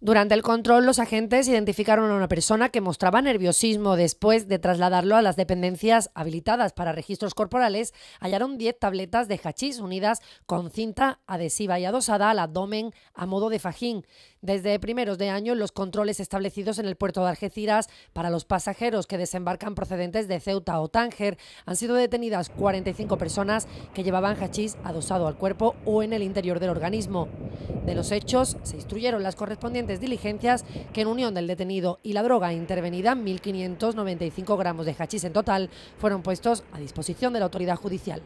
Durante el control, los agentes identificaron a una persona que mostraba nerviosismo. Después de trasladarlo a las dependencias habilitadas para registros corporales, hallaron 10 tabletas de hachís unidas con cinta adhesiva y adosada al abdomen a modo de fajín. Desde primeros de año, los controles establecidos en el puerto de Algeciras para los pasajeros que desembarcan procedentes de Ceuta o Tánger han sido detenidas 45 personas que llevaban hachís adosado al cuerpo o en el interior del organismo de los hechos, se instruyeron las correspondientes diligencias que en unión del detenido y la droga intervenida, 1.595 gramos de hachís en total, fueron puestos a disposición de la autoridad judicial.